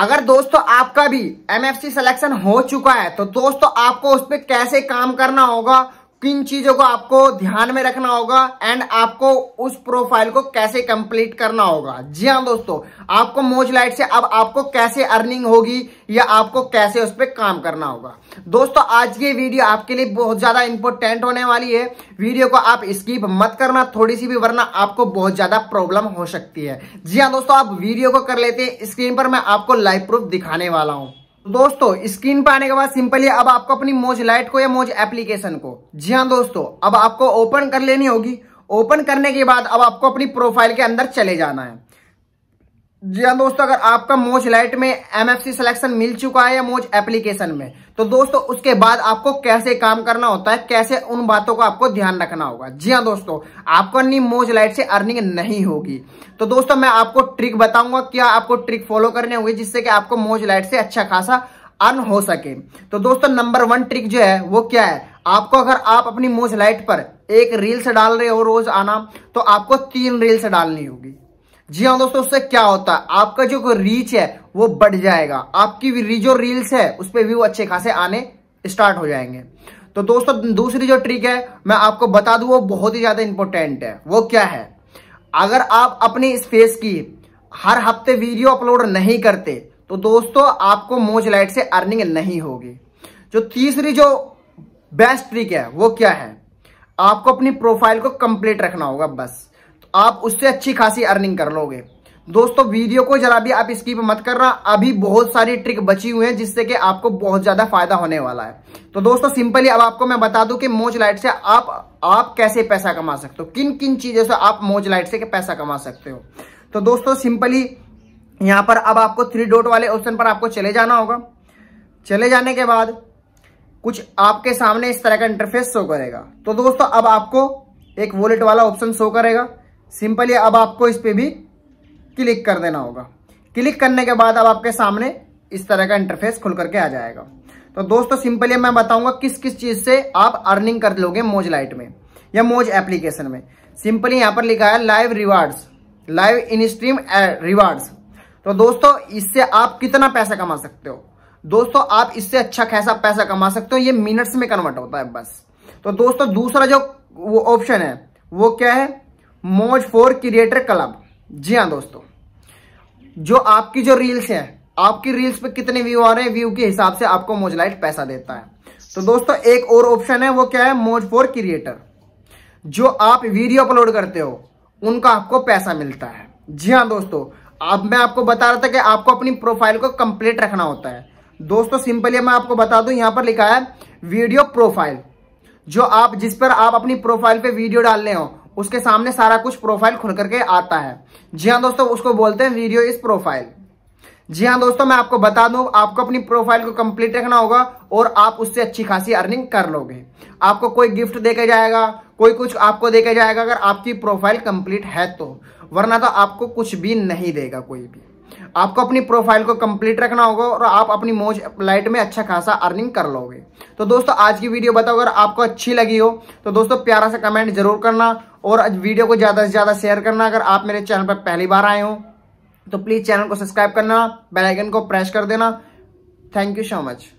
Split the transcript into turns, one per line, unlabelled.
अगर दोस्तों तो आपका भी एमएफसी सिलेक्शन हो चुका है तो दोस्तों तो आपको उस पर कैसे काम करना होगा किन चीजों को आपको ध्यान में रखना होगा एंड आपको उस प्रोफाइल को कैसे कंप्लीट करना होगा जी हाँ दोस्तों आपको मोज लाइट से अब आपको कैसे अर्निंग होगी या आपको कैसे उस पर काम करना होगा दोस्तों आज की वीडियो आपके लिए बहुत ज्यादा इंपॉर्टेंट होने वाली है वीडियो को आप स्कीप मत करना थोड़ी सी भी वरना आपको बहुत ज्यादा प्रॉब्लम हो सकती है जी हाँ दोस्तों आप वीडियो को कर लेते हैं स्क्रीन पर मैं आपको लाइव प्रूफ दिखाने वाला हूँ दोस्तों स्क्रीन पर आने के बाद सिंपली अब आपको अपनी मोज लाइट को या मोज एप्लीकेशन को जी हाँ दोस्तों अब आपको ओपन कर लेनी होगी ओपन करने के बाद अब आपको अपनी प्रोफाइल के अंदर चले जाना है जी हाँ दोस्तों अगर आपका मोज लाइट में एमएफसी सिलेक्शन मिल चुका है या मोज एप्लीकेशन में तो दोस्तों उसके बाद आपको कैसे काम करना होता है कैसे उन बातों का आपको ध्यान रखना होगा जी हाँ दोस्तों आपको नी मोज लाइट से अर्निंग नहीं होगी तो दोस्तों मैं आपको ट्रिक बताऊंगा क्या आपको ट्रिक फॉलो करने होगी जिससे कि आपको मोज लाइट से अच्छा खासा अर्न हो सके तो दोस्तों नंबर वन ट्रिक जो है वो क्या है आपको अगर आप अपनी मोज लाइट पर एक रील्स डाल रहे हो रोज आना तो आपको तीन रील्स डालनी होगी जी हाँ दोस्तों उससे क्या होता है आपका जो रीच है वो बढ़ जाएगा आपकी री जो रील्स है उस पर व्यू अच्छे खासे आने स्टार्ट हो जाएंगे तो दोस्तों दूसरी जो ट्रिक है मैं आपको बता दू वो बहुत ही ज्यादा इंपॉर्टेंट है वो क्या है अगर आप अपनी स्पेस की हर हफ्ते वीडियो अपलोड नहीं करते तो दोस्तों आपको मोज लाइट से अर्निंग नहीं होगी जो तीसरी जो बेस्ट ट्रिक है वो क्या है आपको अपनी प्रोफाइल को कंप्लीट रखना होगा बस आप उससे अच्छी खासी अर्निंग कर लोगे दोस्तों वीडियो को जरा भी आप स्किप मत करना अभी बहुत सारी ट्रिक बची हुई है जिससे कि आपको बहुत ज्यादा फायदा होने वाला है तो दोस्तों सिंपली अब आपको मैं बता दूं कि मोज लाइट से आप आप कैसे पैसा कमा सकते हो किन किन चीजों से आप मोज लाइट से पैसा कमा सकते हो तो दोस्तों सिंपली यहां पर अब आपको थ्री डोट वाले ऑप्शन पर आपको चले जाना होगा चले जाने के बाद कुछ आपके सामने इस तरह का इंटरफेस शो करेगा तो दोस्तों अब आपको एक वॉलेट वाला ऑप्शन शो करेगा सिंपली अब आपको इस पर भी क्लिक कर देना होगा क्लिक करने के बाद अब आपके सामने इस तरह का इंटरफेस खुल करके आ जाएगा तो दोस्तों सिंपली मैं बताऊंगा किस किस चीज़ से आप अर्निंग कर लोगे मोज लाइट में या मोज एप्लीकेशन में सिंपली यहां पर लिखा है live rewards live in stream rewards तो दोस्तों इससे आप कितना पैसा कमा सकते हो दोस्तों आप इससे अच्छा खासा पैसा कमा सकते हो ये मिनट्स में कन्वर्ट होता है बस तो दोस्तों दूसरा जो ऑप्शन है वो क्या है मोज फॉर क्रिएटर क्लब जी हाँ दोस्तों जो आपकी जो रील्स हैं आपकी रील्स पे कितने व्यू आ रहे हैं व्यू के हिसाब से आपको मोज लाइट पैसा देता है तो दोस्तों एक और ऑप्शन है वो क्या है मोज फॉर क्रिएटर जो आप वीडियो अपलोड करते हो उनका आपको पैसा मिलता है जी हाँ दोस्तों अब आप मैं आपको बता रहा था कि आपको अपनी प्रोफाइल को कंप्लीट रखना होता है दोस्तों सिंपली मैं आपको बता दूं यहां पर लिखा है वीडियो प्रोफाइल जो आप जिस पर आप अपनी प्रोफाइल पे वीडियो डालने हो उसके सामने सारा कुछ प्रोफाइल खुल करके आता है जी हाँ दोस्तों उसको बोलते हैं वीडियो इस प्रोफाइल जी हाँ दोस्तों मैं आपको बता दूं आपको अपनी प्रोफाइल को कंप्लीट रखना होगा और आप उससे अच्छी खासी अर्निंग कर लोगे आपको कोई गिफ्ट देके जाएगा कोई कुछ आपको देके जाएगा अगर आपकी प्रोफाइल कंप्लीट है तो वरना तो आपको कुछ भी नहीं देगा कोई भी आपको अपनी प्रोफाइल को कंप्लीट रखना होगा और आप अपनी मोज लाइट में अच्छा खासा अर्निंग कर लोगे तो दोस्तों आज की वीडियो बताओ अगर आपको अच्छी लगी हो तो दोस्तों प्यारा सा कमेंट जरूर करना और वीडियो को ज़्यादा से ज़्यादा शेयर करना अगर आप मेरे चैनल पर पहली बार आए हो तो प्लीज़ चैनल को सब्सक्राइब करना बेलाइकन को प्रेस कर देना थैंक यू सो मच